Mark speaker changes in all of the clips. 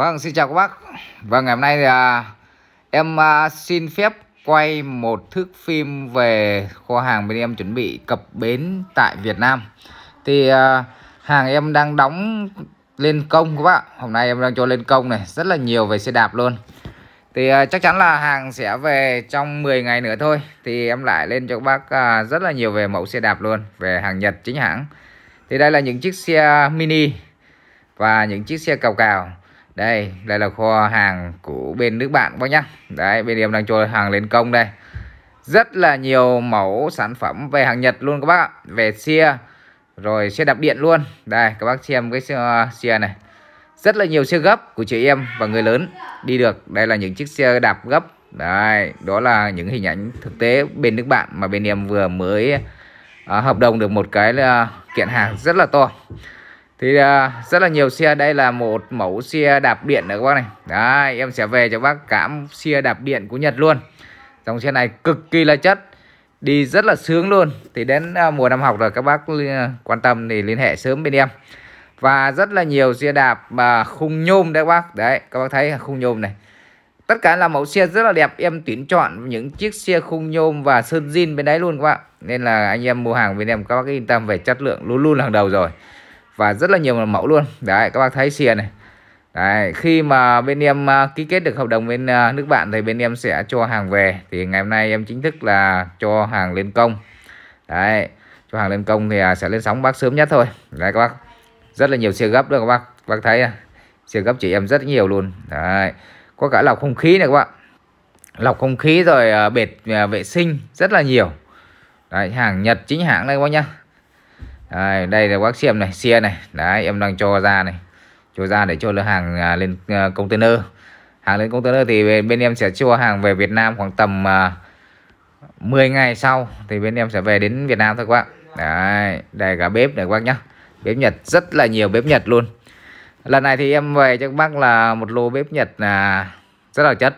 Speaker 1: Vâng, xin chào các bác Vâng ngày hôm nay thì à, em à, xin phép quay một thước phim về kho hàng bên em chuẩn bị cập bến tại Việt Nam Thì à, hàng em đang đóng lên công các bạn Hôm nay em đang cho lên công này, rất là nhiều về xe đạp luôn Thì à, chắc chắn là hàng sẽ về trong 10 ngày nữa thôi Thì em lại lên cho các bác à, rất là nhiều về mẫu xe đạp luôn Về hàng Nhật chính hãng Thì đây là những chiếc xe mini và những chiếc xe cào cào đây đây là kho hàng của bên nước bạn bác nhá đấy bên em đang cho hàng lên công đây rất là nhiều mẫu sản phẩm về hàng Nhật luôn các bác ạ về xe rồi xe đạp điện luôn đây các bác xem cái xe, xe này rất là nhiều xe gấp của chị em và người lớn đi được đây là những chiếc xe đạp gấp đấy đó là những hình ảnh thực tế bên nước bạn mà bên em vừa mới à, hợp đồng được một cái là kiện hàng rất là to thì uh, rất là nhiều xe đây là một mẫu xe đạp điện nữa các bác này đấy, em sẽ về cho bác cảm xe đạp điện của Nhật luôn dòng xe này cực kỳ là chất đi rất là sướng luôn thì đến uh, mùa năm học rồi các bác à, quan tâm thì liên hệ sớm bên em và rất là nhiều xe đạp mà khung nhôm đấy các bác đấy các bác thấy khung nhôm này tất cả là mẫu xe rất là đẹp em tuyển chọn những chiếc xe khung nhôm và sơn zin bên đấy luôn các bạn nên là anh em mua hàng bên em các bác yên tâm về chất lượng luôn luôn hàng đầu rồi và rất là nhiều mẫu luôn đấy các bác thấy xìa này Đấy, khi mà bên em uh, ký kết được hợp đồng bên uh, nước bạn thì bên em sẽ cho hàng về thì ngày hôm nay em chính thức là cho hàng lên công đấy cho hàng lên công thì uh, sẽ lên sóng bác sớm nhất thôi đấy các bác rất là nhiều xe gấp được các bác các bác thấy xe gấp chị em rất nhiều luôn đấy có cả lọc không khí này các bạn lọc không khí rồi bệt vệ sinh rất là nhiều đấy hàng Nhật chính hãng đây các bác nhá Đấy, đây là bác xem này xe này đấy em đang cho ra này cho ra để cho lỡ hàng à, lên à, container hàng lên container thì bên, em sẽ cho hàng về Việt Nam khoảng tầm uh, à, 10 ngày sau thì bên em sẽ về đến Việt Nam thôi các bạn đấy đây cả bếp này các bác nhá bếp Nhật rất là nhiều bếp Nhật luôn lần này thì em về cho các bác là một lô bếp Nhật là rất là chất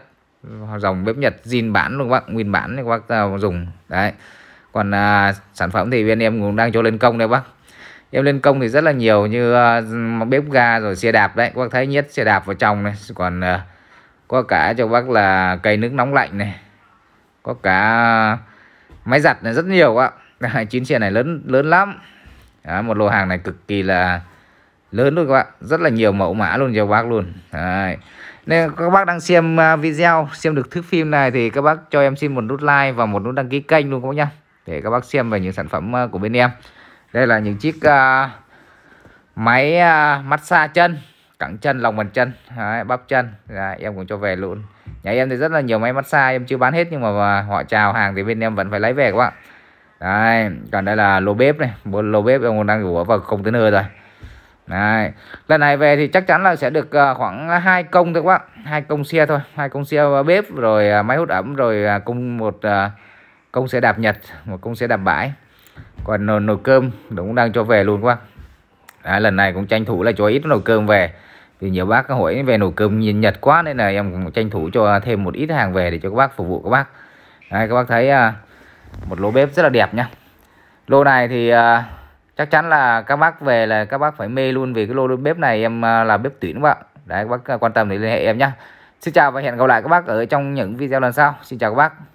Speaker 1: dòng bếp Nhật zin bản luôn các bác nguyên bản các bác dùng đấy còn à, sản phẩm thì bên em cũng đang cho lên công đây bác em lên công thì rất là nhiều như uh, bếp ga rồi xe đạp đấy các bác thấy nhất xe đạp vào trong này còn uh, có cả cho bác là cây nước nóng lạnh này có cả máy giặt này rất nhiều ạ chín xe này lớn lớn lắm Đó, một lô hàng này cực kỳ là lớn luôn các bạn rất là nhiều mẫu mã luôn cho bác luôn Đấy. nên các bác đang xem à, video xem được thước phim này thì các bác cho em xin một nút like và một nút đăng ký kênh luôn các bác nhá để các bác xem về những sản phẩm ờ, của bên em đây là những chiếc uh, máy uh, massage chân cẳng chân lòng bàn chân Đấy, bắp chân Đấy, dạ, em cũng cho về luôn nhà em thì rất là nhiều máy massage em chưa bán hết nhưng mà họ chào hàng thì bên em vẫn phải lấy về các bạn Đây, còn đây là lô bếp này lô bếp em đang gửi vào không tới nơi rồi Đấy. lần này về thì chắc chắn là sẽ được khoảng hai công thôi các bạn hai công xe thôi hai công xe bếp rồi máy hút ẩm rồi cùng một uh, công sẽ đạp nhật một công sẽ đạp bãi còn nồi, nồi cơm nó cũng đang cho về luôn các bác à, lần này cũng tranh thủ là cho ít nồi cơm về vì nhiều bác hỏi về nồi cơm nhìn nhật quá nên là em cũng tranh thủ cho thêm một ít hàng về để cho các bác phục vụ các bác Đấy, các bác thấy à, một lô bếp rất là đẹp nhá lô này thì à, chắc chắn là các bác về là các bác phải mê luôn vì cái lô bếp này em à, là bếp tuyển các bạn đấy các bác quan tâm thì liên hệ em nhá xin chào và hẹn gặp lại các bác ở trong những video lần sau xin chào các bác